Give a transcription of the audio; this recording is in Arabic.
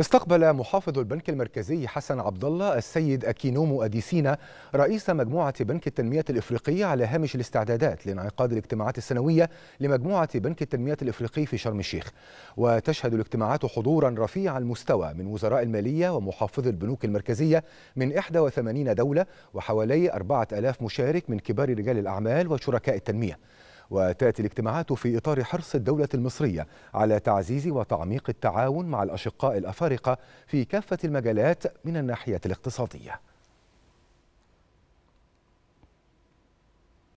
استقبل محافظ البنك المركزي حسن عبد الله السيد اكينومو اديسينا رئيس مجموعه بنك التنميه الافريقيه على هامش الاستعدادات لانعقاد الاجتماعات السنويه لمجموعه بنك التنميه الافريقي في شرم الشيخ وتشهد الاجتماعات حضورا رفيع المستوى من وزراء الماليه ومحافظي البنوك المركزيه من 81 دوله وحوالي 4000 مشارك من كبار رجال الاعمال وشركاء التنميه وتأتي الاجتماعات في إطار حرص الدولة المصرية على تعزيز وتعميق التعاون مع الأشقاء الأفارقة في كافة المجالات من الناحية الاقتصادية